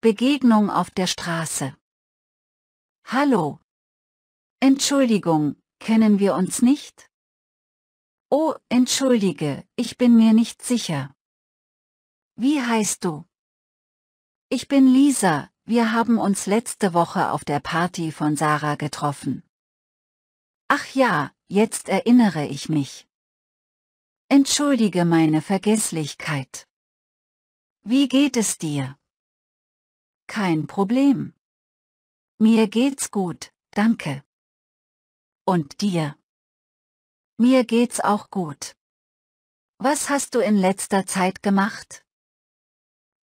Begegnung auf der Straße. Hallo. Entschuldigung, kennen wir uns nicht? Oh, entschuldige, ich bin mir nicht sicher. Wie heißt du? Ich bin Lisa, wir haben uns letzte Woche auf der Party von Sarah getroffen. Ach ja, jetzt erinnere ich mich. Entschuldige meine Vergesslichkeit. Wie geht es dir? Kein Problem. Mir geht's gut, danke. Und dir? Mir geht's auch gut. Was hast du in letzter Zeit gemacht?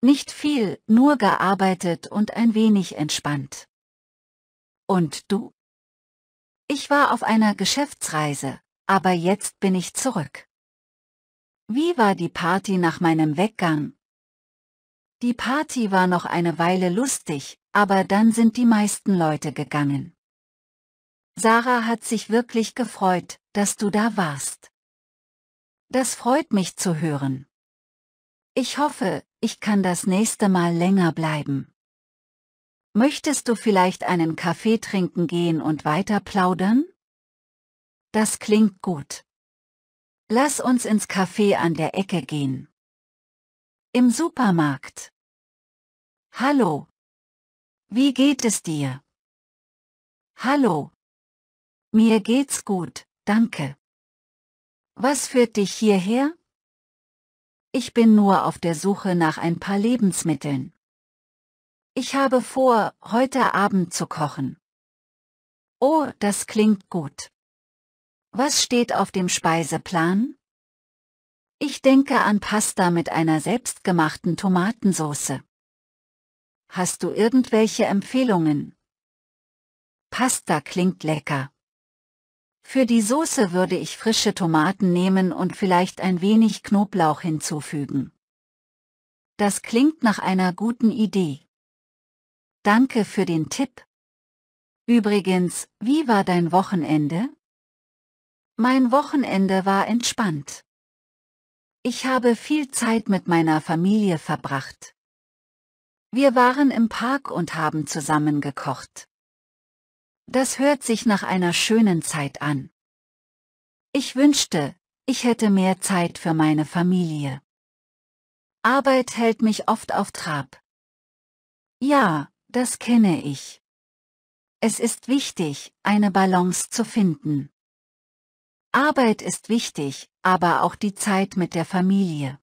Nicht viel, nur gearbeitet und ein wenig entspannt. Und du? Ich war auf einer Geschäftsreise, aber jetzt bin ich zurück. Wie war die Party nach meinem Weggang? Die Party war noch eine Weile lustig, aber dann sind die meisten Leute gegangen. Sarah hat sich wirklich gefreut, dass du da warst. Das freut mich zu hören. Ich hoffe, ich kann das nächste Mal länger bleiben. Möchtest du vielleicht einen Kaffee trinken gehen und weiter plaudern? Das klingt gut. Lass uns ins Café an der Ecke gehen. Im Supermarkt. Hallo. Wie geht es dir? Hallo. Mir geht's gut, danke. Was führt dich hierher? Ich bin nur auf der Suche nach ein paar Lebensmitteln. Ich habe vor, heute Abend zu kochen. Oh, das klingt gut. Was steht auf dem Speiseplan? Ich denke an Pasta mit einer selbstgemachten Tomatensauce. Hast du irgendwelche Empfehlungen? Pasta klingt lecker. Für die Soße würde ich frische Tomaten nehmen und vielleicht ein wenig Knoblauch hinzufügen. Das klingt nach einer guten Idee. Danke für den Tipp. Übrigens, wie war dein Wochenende? Mein Wochenende war entspannt. Ich habe viel Zeit mit meiner Familie verbracht. Wir waren im Park und haben zusammen gekocht. Das hört sich nach einer schönen Zeit an. Ich wünschte, ich hätte mehr Zeit für meine Familie. Arbeit hält mich oft auf Trab. Ja, das kenne ich. Es ist wichtig, eine Balance zu finden. Arbeit ist wichtig, aber auch die Zeit mit der Familie.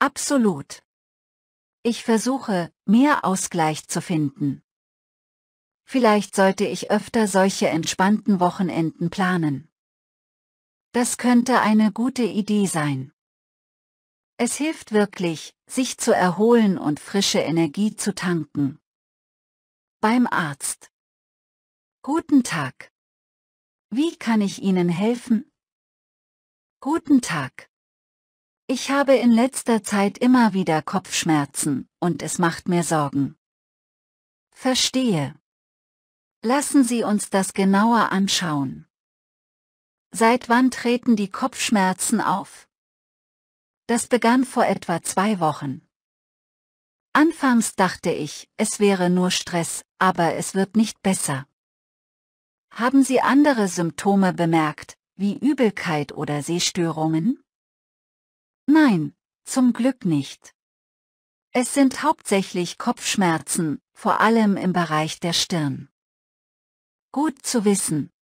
Absolut. Ich versuche, mehr Ausgleich zu finden. Vielleicht sollte ich öfter solche entspannten Wochenenden planen. Das könnte eine gute Idee sein. Es hilft wirklich, sich zu erholen und frische Energie zu tanken. Beim Arzt. Guten Tag. Wie kann ich Ihnen helfen? Guten Tag. Ich habe in letzter Zeit immer wieder Kopfschmerzen, und es macht mir Sorgen. Verstehe. Lassen Sie uns das genauer anschauen. Seit wann treten die Kopfschmerzen auf? Das begann vor etwa zwei Wochen. Anfangs dachte ich, es wäre nur Stress, aber es wird nicht besser. Haben Sie andere Symptome bemerkt, wie Übelkeit oder Sehstörungen? Nein, zum Glück nicht. Es sind hauptsächlich Kopfschmerzen, vor allem im Bereich der Stirn. Gut zu wissen.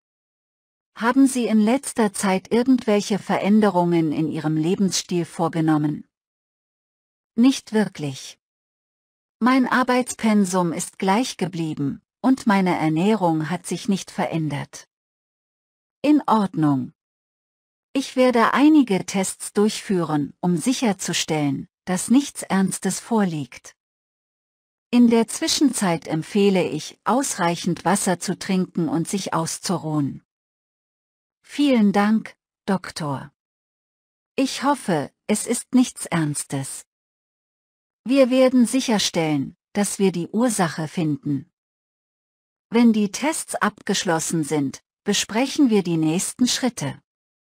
Haben Sie in letzter Zeit irgendwelche Veränderungen in Ihrem Lebensstil vorgenommen? Nicht wirklich. Mein Arbeitspensum ist gleich geblieben, und meine Ernährung hat sich nicht verändert. In Ordnung. Ich werde einige Tests durchführen, um sicherzustellen, dass nichts Ernstes vorliegt. In der Zwischenzeit empfehle ich, ausreichend Wasser zu trinken und sich auszuruhen. Vielen Dank, Doktor. Ich hoffe, es ist nichts Ernstes. Wir werden sicherstellen, dass wir die Ursache finden. Wenn die Tests abgeschlossen sind, besprechen wir die nächsten Schritte.